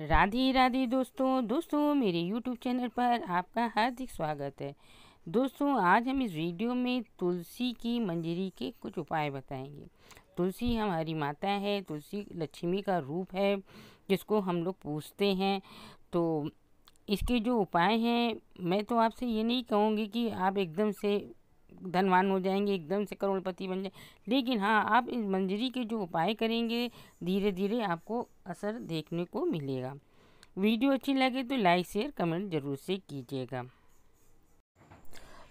राधे राधे दोस्तों दोस्तों मेरे YouTube चैनल पर आपका हार्दिक स्वागत है दोस्तों आज हम इस वीडियो में तुलसी की मंजरी के कुछ उपाय बताएंगे तुलसी हमारी माता है तुलसी लक्ष्मी का रूप है जिसको हम लोग पूजते हैं तो इसके जो उपाय हैं मैं तो आपसे ये नहीं कहूँगी कि आप एकदम से धनवान हो जाएंगे एकदम से करोड़पति बन जाए लेकिन हाँ आप इस मंजरी के जो उपाय करेंगे धीरे धीरे आपको असर देखने को मिलेगा वीडियो अच्छी लगे तो लाइक शेयर कमेंट जरूर से कीजिएगा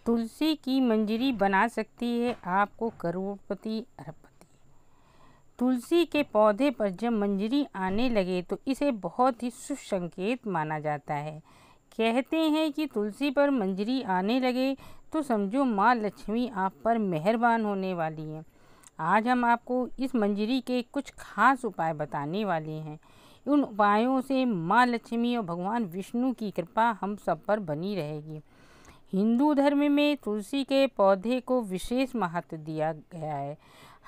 तुलसी की मंजरी बना सकती है आपको करोड़पति अरबपति तुलसी के पौधे पर जब मंजरी आने लगे तो इसे बहुत ही शुभ संकेत माना जाता है कहते हैं कि तुलसी पर मंजरी आने लगे तो समझो माँ लक्ष्मी आप पर मेहरबान होने वाली है आज हम आपको इस मंजरी के कुछ खास उपाय बताने वाले हैं उन उपायों से माँ लक्ष्मी और भगवान विष्णु की कृपा हम सब पर बनी रहेगी हिंदू धर्म में तुलसी के पौधे को विशेष महत्व दिया गया है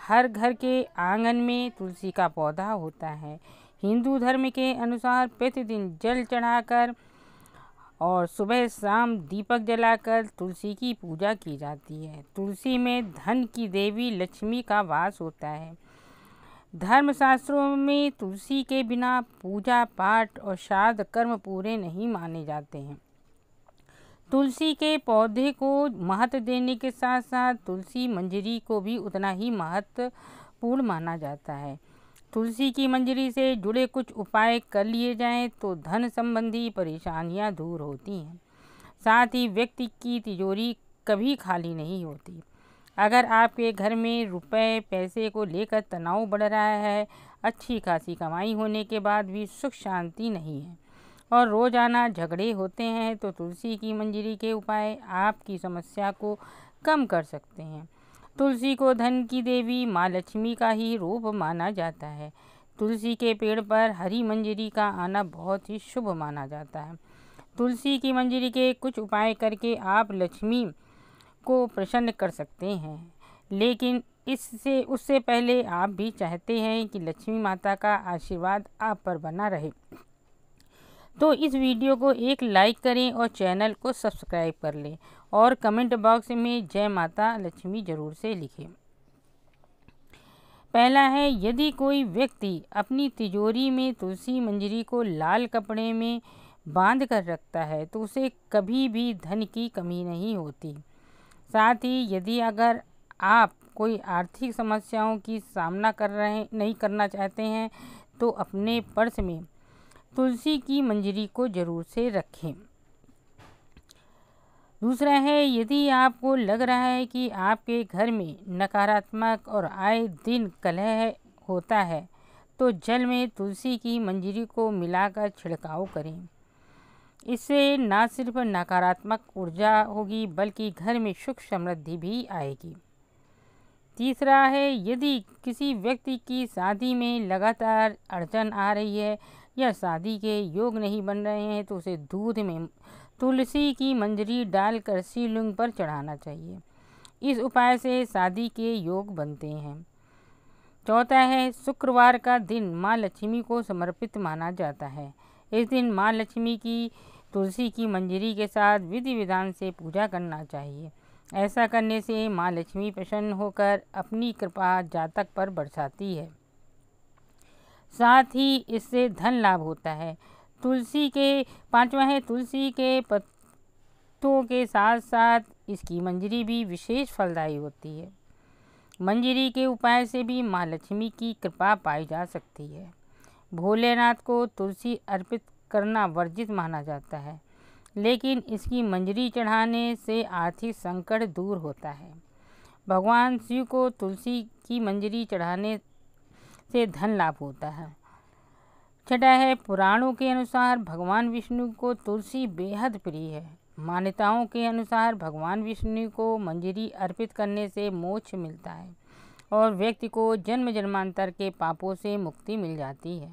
हर घर के आंगन में तुलसी का पौधा होता है हिंदू धर्म के अनुसार प्रतिदिन जल चढ़ाकर और सुबह शाम दीपक जलाकर तुलसी की पूजा की जाती है तुलसी में धन की देवी लक्ष्मी का वास होता है धर्मशास्त्रों में तुलसी के बिना पूजा पाठ और श्राद्ध कर्म पूरे नहीं माने जाते हैं तुलसी के पौधे को महत्व देने के साथ साथ तुलसी मंजरी को भी उतना ही महत्वपूर्ण माना जाता है तुलसी की मंजरी से जुड़े कुछ उपाय कर लिए जाएं तो धन संबंधी परेशानियां दूर होती हैं साथ ही व्यक्ति की तिजोरी कभी खाली नहीं होती अगर आपके घर में रुपए पैसे को लेकर तनाव बढ़ रहा है अच्छी खासी कमाई होने के बाद भी सुख शांति नहीं है और रोज़ाना झगड़े होते हैं तो तुलसी की मंजरी के उपाय आपकी समस्या को कम कर सकते हैं तुलसी को धन की देवी माँ लक्ष्मी का ही रूप माना जाता है तुलसी के पेड़ पर हरी मंजरी का आना बहुत ही शुभ माना जाता है तुलसी की मंजरी के कुछ उपाय करके आप लक्ष्मी को प्रसन्न कर सकते हैं लेकिन इससे उससे पहले आप भी चाहते हैं कि लक्ष्मी माता का आशीर्वाद आप पर बना रहे तो इस वीडियो को एक लाइक करें और चैनल को सब्सक्राइब कर लें और कमेंट बॉक्स में जय माता लक्ष्मी ज़रूर से लिखें पहला है यदि कोई व्यक्ति अपनी तिजोरी में तुलसी मंजरी को लाल कपड़े में बांध कर रखता है तो उसे कभी भी धन की कमी नहीं होती साथ ही यदि अगर आप कोई आर्थिक समस्याओं की सामना कर रहे नहीं करना चाहते हैं तो अपने पर्स में तुलसी की मंजरी को ज़रूर से रखें दूसरा है यदि आपको लग रहा है कि आपके घर में नकारात्मक और आए दिन कलह होता है तो जल में तुलसी की मंजरी को मिलाकर छिड़काव करें इससे न सिर्फ नकारात्मक ऊर्जा होगी बल्कि घर में सुख समृद्धि भी आएगी तीसरा है यदि किसी व्यक्ति की शादी में लगातार अड़चन आ रही है या शादी के योग नहीं बन रहे हैं तो उसे दूध में तुलसी की मंजरी डालकर शिवलिंग पर चढ़ाना चाहिए इस उपाय से शादी के योग बनते हैं चौथा है शुक्रवार का दिन माँ लक्ष्मी को समर्पित माना जाता है इस दिन माँ लक्ष्मी की तुलसी की मंजरी के साथ विधि विधान से पूजा करना चाहिए ऐसा करने से माँ लक्ष्मी प्रसन्न होकर अपनी कृपा जातक पर बरसाती है साथ ही इससे धन लाभ होता है तुलसी के पांचवा है तुलसी के पत्तों के साथ साथ इसकी मंजरी भी विशेष फलदायी होती है मंजरी के उपाय से भी माँ लक्ष्मी की कृपा पाई जा सकती है भोलेनाथ को तुलसी अर्पित करना वर्जित माना जाता है लेकिन इसकी मंजरी चढ़ाने से आर्थिक संकट दूर होता है भगवान शिव को तुलसी की मंजरी चढ़ाने से धन लाभ होता है छठा है पुराणों के अनुसार भगवान विष्णु को तुलसी बेहद प्रिय है मान्यताओं के अनुसार भगवान विष्णु को मंजरी अर्पित करने से मोक्ष मिलता है और व्यक्ति को जन्म जन्मांतर के पापों से मुक्ति मिल जाती है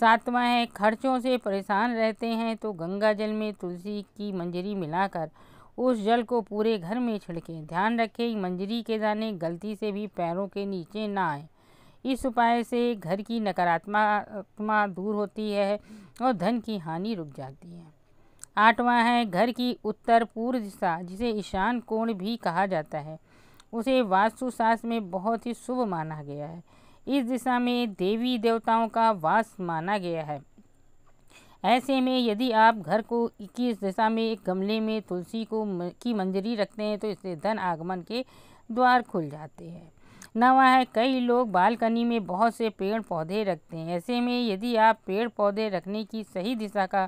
सातवां है खर्चों से परेशान रहते हैं तो गंगा जल में तुलसी की मंजरी मिलाकर उस जल को पूरे घर में छिड़कें ध्यान रखें मंजरी के दाने गलती से भी पैरों के नीचे ना आए इस उपाय से घर की नकारात्मकता दूर होती है और धन की हानि रुक जाती है आठवां है घर की उत्तर पूर्व दिशा जिसे ईशान कोण भी कहा जाता है उसे वास्तुशास्त्र में बहुत ही शुभ माना गया है इस दिशा में देवी देवताओं का वास माना गया है ऐसे में यदि आप घर को इक्कीस दिशा में एक गमले में तुलसी को की मंजरी रखते हैं तो इससे धन आगमन के द्वार खुल जाते हैं नवा है कई लोग बालकनी में बहुत से पेड़ पौधे रखते हैं ऐसे में यदि आप पेड़ पौधे रखने की सही दिशा का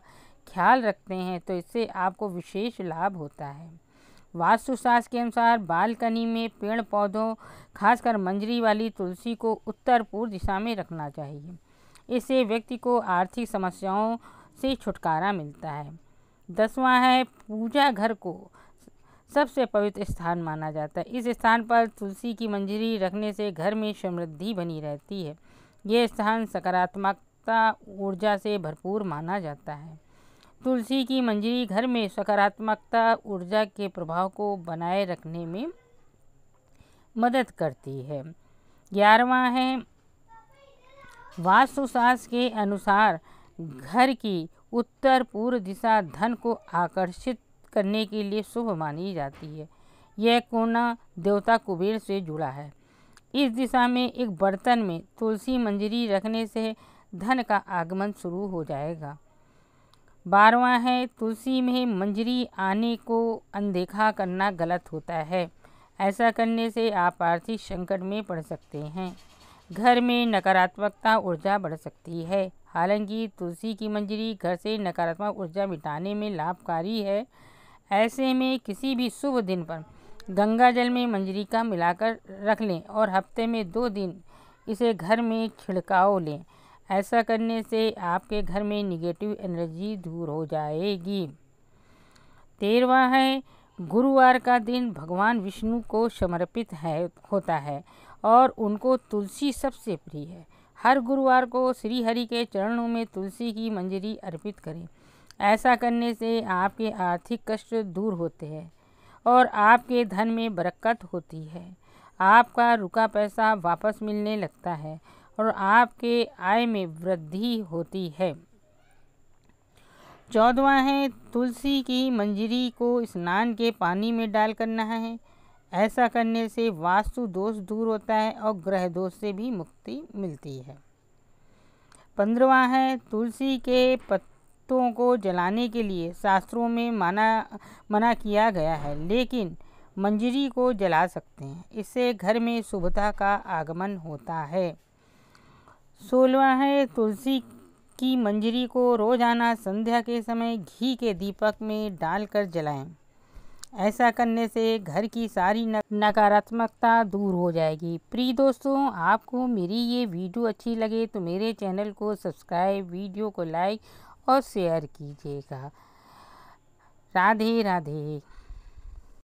ख्याल रखते हैं तो इससे आपको विशेष लाभ होता है वास्तुशास्त्र के अनुसार बालकनी में पेड़ पौधों खासकर मंजरी वाली तुलसी को उत्तर पूर्व दिशा में रखना चाहिए इससे व्यक्ति को आर्थिक समस्याओं से छुटकारा मिलता है दसवां है पूजा घर को सबसे पवित्र स्थान माना जाता है इस स्थान पर तुलसी की मंजरी रखने से घर में समृद्धि बनी रहती है यह स्थान सकारात्मकता ऊर्जा से भरपूर माना जाता है तुलसी की मंजरी घर में सकारात्मकता ऊर्जा के प्रभाव को बनाए रखने में मदद करती है ग्यारहवा है वास्तुशास्त्र के अनुसार घर की उत्तर पूर्व दिशा धन को आकर्षित करने के लिए शुभ मानी जाती है यह कोना देवता कुबेर से जुड़ा है इस दिशा में एक बर्तन में तुलसी मंजरी रखने से धन का आगमन शुरू हो जाएगा बारवा है तुलसी में मंजरी आने को अनदेखा करना गलत होता है ऐसा करने से आप आर्थिक संकट में पड़ सकते हैं घर में नकारात्मकता ऊर्जा बढ़ सकती है हालांकि तुलसी की मंजरी घर से नकारात्मक ऊर्जा मिटाने में लाभकारी है ऐसे में किसी भी शुभ दिन पर गंगा जल में का मिलाकर रख लें और हफ्ते में दो दिन इसे घर में छिड़काव लें ऐसा करने से आपके घर में निगेटिव एनर्जी दूर हो जाएगी तेरवा है गुरुवार का दिन भगवान विष्णु को समर्पित है होता है और उनको तुलसी सबसे प्रिय है हर गुरुवार को श्री हरि के चरणों में तुलसी की मंजरी अर्पित करें ऐसा करने से आपके आर्थिक कष्ट दूर होते हैं और आपके धन में बरकत होती है आपका रुका पैसा वापस मिलने लगता है और आपके आय में वृद्धि होती है चौदवा है तुलसी की मंजरी को स्नान के पानी में डाल करना है ऐसा करने से वास्तु दोष दूर होता है और ग्रह दोष से भी मुक्ति मिलती है पंद्रवा है तुलसी के पत्ते वस्तुओं को जलाने के लिए शास्त्रों में माना मना किया गया है लेकिन मंजरी को जला सकते हैं इससे घर में शुभता का आगमन होता है सोलवा है तुलसी की मंजरी को रोजाना संध्या के समय घी के दीपक में डालकर जलाएं ऐसा करने से घर की सारी नकारात्मकता दूर हो जाएगी प्रिय दोस्तों आपको मेरी ये वीडियो अच्छी लगे तो मेरे चैनल को सब्सक्राइब वीडियो को लाइक और शेयर कीजिएगा राधे राधे